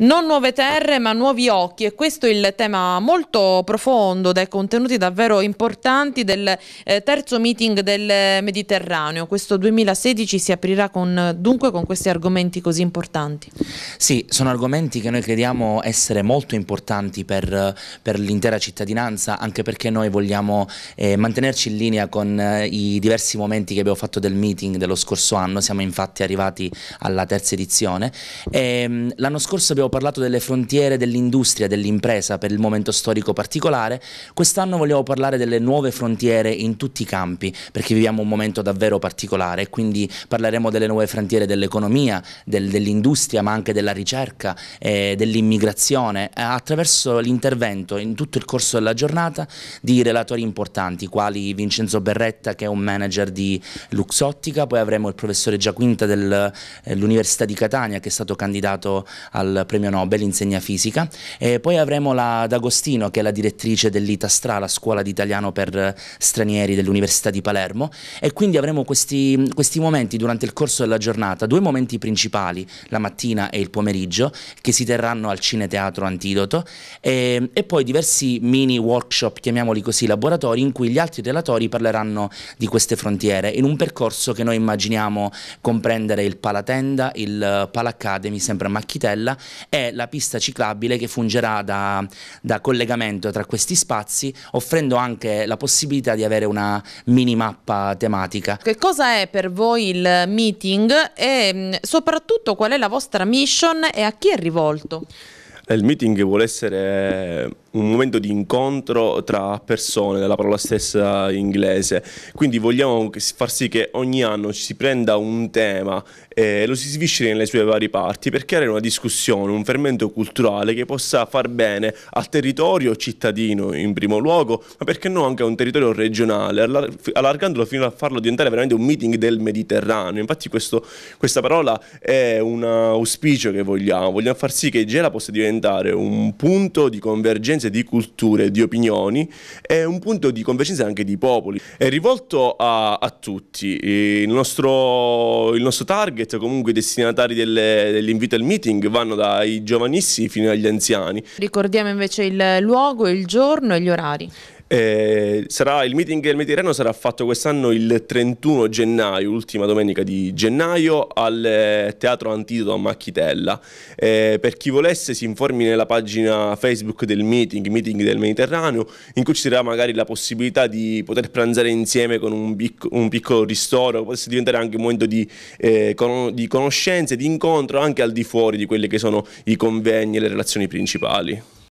Non nuove terre ma nuovi occhi e questo è il tema molto profondo dai contenuti davvero importanti del eh, terzo meeting del Mediterraneo. Questo 2016 si aprirà con, dunque con questi argomenti così importanti. Sì, sono argomenti che noi crediamo essere molto importanti per, per l'intera cittadinanza anche perché noi vogliamo eh, mantenerci in linea con eh, i diversi momenti che abbiamo fatto del meeting dello scorso anno, siamo infatti arrivati alla terza edizione. Ehm, l'anno scorso abbiamo ho parlato delle frontiere dell'industria, dell'impresa per il momento storico particolare, quest'anno vogliamo parlare delle nuove frontiere in tutti i campi, perché viviamo un momento davvero particolare, quindi parleremo delle nuove frontiere dell'economia, del, dell'industria, ma anche della ricerca, eh, dell'immigrazione, attraverso l'intervento in tutto il corso della giornata di relatori importanti, quali Vincenzo Berretta, che è un manager di Luxottica, poi avremo il professore Giaquinta dell'Università eh, di Catania, che è stato candidato al presidente premio Nobel, insegna fisica, e poi avremo la D'Agostino che è la direttrice dell'Itastra, la scuola di italiano per stranieri dell'Università di Palermo e quindi avremo questi, questi momenti durante il corso della giornata, due momenti principali, la mattina e il pomeriggio, che si terranno al Cineteatro Antidoto e, e poi diversi mini workshop, chiamiamoli così, laboratori in cui gli altri relatori parleranno di queste frontiere in un percorso che noi immaginiamo comprendere il Palatenda, il Palacademy, sempre a Macchitella è la pista ciclabile che fungerà da, da collegamento tra questi spazi, offrendo anche la possibilità di avere una mini mappa tematica. Che cosa è per voi il meeting e mm, soprattutto qual è la vostra mission e a chi è rivolto? Eh, il meeting vuole essere un momento di incontro tra persone, dalla parola stessa inglese. Quindi vogliamo far sì che ogni anno ci si prenda un tema e lo si svisceri nelle sue varie parti per creare una discussione, un fermento culturale che possa far bene al territorio cittadino in primo luogo, ma perché no anche a un territorio regionale, allargandolo fino a farlo diventare veramente un meeting del Mediterraneo. Infatti questo, questa parola è un auspicio che vogliamo, vogliamo far sì che Gela possa diventare un punto di convergenza differenze di culture, di opinioni, è un punto di convergenza anche di popoli. È rivolto a, a tutti. Il nostro, il nostro, target, comunque i destinatari delle, dell'invito al meeting, vanno dai giovanissimi fino agli anziani. Ricordiamo invece il luogo, il giorno e gli orari. Eh, sarà, il meeting del Mediterraneo sarà fatto quest'anno il 31 gennaio, ultima domenica di gennaio, al eh, Teatro Antidoto a Macchitella. Eh, per chi volesse si informi nella pagina Facebook del meeting, meeting del Mediterraneo, in cui ci sarà magari la possibilità di poter pranzare insieme con un, picco, un piccolo ristoro, potesse diventare anche un momento di, eh, con, di conoscenze, di incontro anche al di fuori di quelli che sono i convegni e le relazioni principali.